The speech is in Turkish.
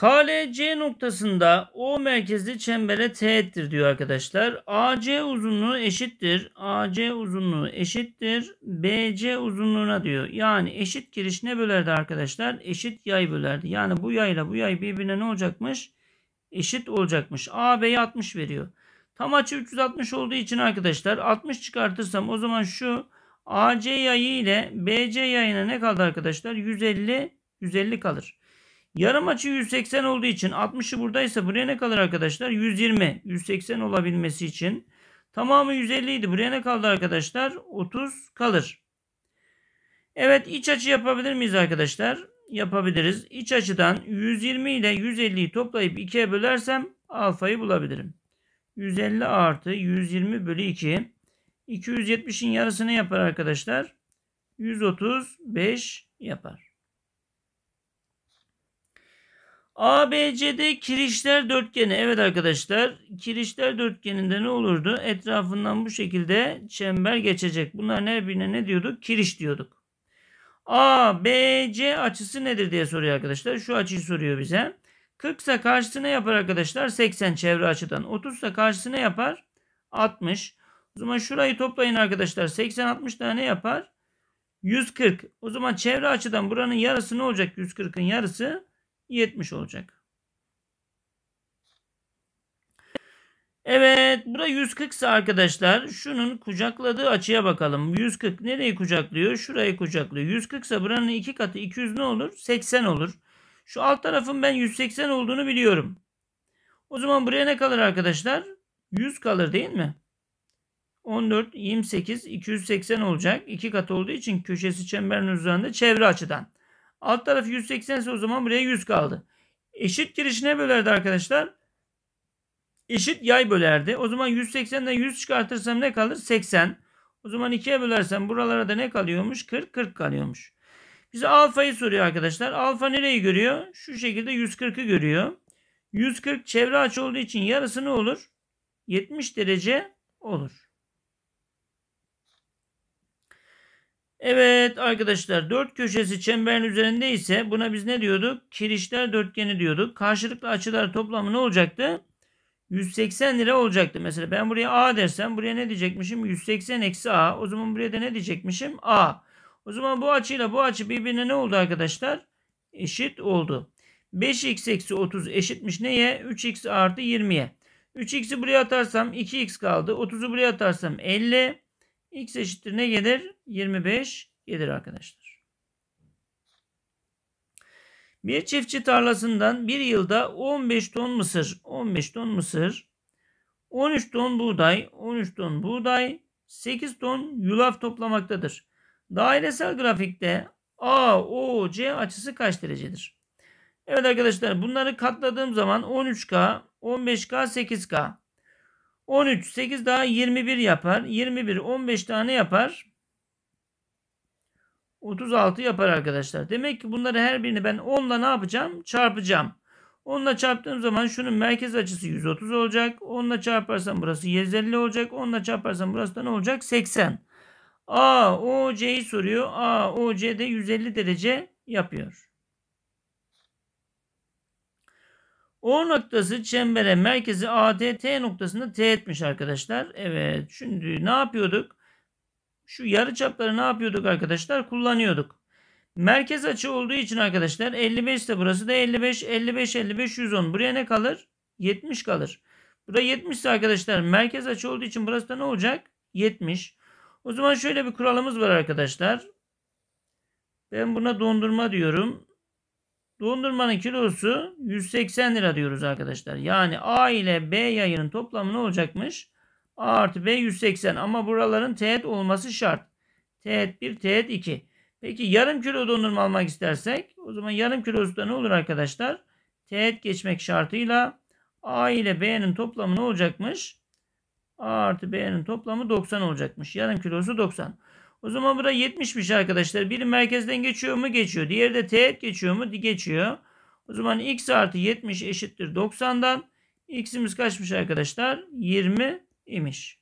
KLC noktasında O merkezli çembere teğettir diyor arkadaşlar. AC uzunluğu eşittir. AC uzunluğu eşittir. BC uzunluğuna diyor. Yani eşit giriş ne bölerdi arkadaşlar? Eşit yay bölerdi. Yani bu yayla bu yay birbirine ne olacakmış? Eşit olacakmış. AB'ye 60 veriyor. Tam açı 360 olduğu için arkadaşlar 60 çıkartırsam o zaman şu AC yayı ile BC yayına ne kaldı arkadaşlar? 150 150 kalır. Yarım açı 180 olduğu için 60'ı buradaysa buraya ne kalır arkadaşlar? 120. 180 olabilmesi için. Tamamı 150 idi. Buraya ne kaldı arkadaşlar? 30 kalır. Evet iç açı yapabilir miyiz arkadaşlar? Yapabiliriz. İç açıdan 120 ile 150'yi toplayıp 2'ye bölersem alfayı bulabilirim. 150 artı 120 bölü 2. 270'in yarısını yapar arkadaşlar. 135 yapar. ABCD kirişler dörtgeni. Evet arkadaşlar kirişler dörtgeninde ne olurdu? Etrafından bu şekilde çember geçecek. Bunlar her birine ne diyorduk? Kiriş diyorduk. ABC açısı nedir diye soruyor arkadaşlar. Şu açıyı soruyor bize. 40 ise karşısına yapar arkadaşlar? 80 çevre açıdan. 30 ise karşısına yapar? 60. O zaman şurayı toplayın arkadaşlar. 80-60 tane yapar? 140. O zaman çevre açıdan buranın yarısı ne olacak? 140'ın yarısı 70 olacak. Evet bura 140 ise arkadaşlar şunun kucakladığı açıya bakalım. 140 nereyi kucaklıyor? Şurayı kucaklıyor. 140 ise buranın iki katı 200 ne olur? 80 olur. Şu alt tarafın ben 180 olduğunu biliyorum. O zaman buraya ne kalır arkadaşlar? 100 kalır değil mi? 14, 28, 280 olacak. 2 kat olduğu için köşesi çemberin üzerinde çevre açıdan. Alt tarafı 180 ise o zaman buraya 100 kaldı. Eşit girişine bölerdi arkadaşlar. Eşit yay bölerdi. O zaman 180'den 100 çıkartırsam ne kalır? 80. O zaman 2'ye bölersem buralara da ne kalıyormuş? 40, 40 kalıyormuş. Bize alfayı soruyor arkadaşlar. Alfa nereyi görüyor? Şu şekilde 140'ı görüyor. 140 çevre açı olduğu için yarısı ne olur? 70 derece olur. Evet arkadaşlar dört köşesi çemberin üzerinde ise buna biz ne diyorduk? Kirişler dörtgeni diyorduk. Karşılıklı açılar toplamı ne olacaktı? 180 lira olacaktı. Mesela ben buraya A dersem buraya ne diyecekmişim? 180 eksi A. O zaman buraya da ne diyecekmişim? A. O zaman bu açıyla bu açı birbirine ne oldu arkadaşlar? Eşit oldu. 5x eksi 30 eşitmiş neye? 3x artı 20'ye. 3x'i buraya atarsam 2x kaldı. 30'u buraya atarsam 50. X eşittir ne gelir? 25 gelir arkadaşlar. Bir çiftçi tarlasından bir yılda 15 ton mısır, 15 ton mısır, 13 ton buğday, 13 ton buğday, 8 ton yulaf toplamaktadır. Dairesel grafikte A, O, C açısı kaç derecedir? Evet arkadaşlar bunları katladığım zaman 13K, 15K, 8K. 13, 8 daha 21 yapar. 21, 15 tane yapar. 36 yapar arkadaşlar. Demek ki bunları her birini ben 10'la ne yapacağım? Çarpacağım. 10'la çarptığım zaman şunun merkez açısı 130 olacak. 10'la çarparsam burası 150 olacak. 10'la çarparsam burası da ne olacak? 80. A, O, C'yi soruyor. A, O, C de 150 derece yapıyor. O noktası çembere merkezi ADT noktasında T etmiş arkadaşlar. Evet şimdi ne yapıyorduk? Şu yarı çapları ne yapıyorduk arkadaşlar? Kullanıyorduk. Merkez açı olduğu için arkadaşlar 55 de burası da 55, 55, 55, 110. Buraya ne kalır? 70 kalır. Burada 70 ise arkadaşlar merkez açı olduğu için burası da ne olacak? 70. O zaman şöyle bir kuralımız var arkadaşlar. Ben buna dondurma diyorum. Dondurmanın kilosu 180 lira diyoruz arkadaşlar. Yani A ile B yayının toplamı ne olacakmış? A artı B 180 ama buraların teğet olması şart. Teğet 1, teğet 2. Peki yarım kilo dondurma almak istersek o zaman yarım kilosu da ne olur arkadaşlar? Teğet geçmek şartıyla A ile B'nin toplamı ne olacakmış? A artı B'nin toplamı 90 olacakmış. Yarım kilosu 90. O zaman burada 70'miş arkadaşlar. Biri merkezden geçiyor mu? Geçiyor. Diğeri de teğet geçiyor mu? Geçiyor. O zaman x artı 70 eşittir 90'dan. x'imiz kaçmış arkadaşlar? 20 imiş.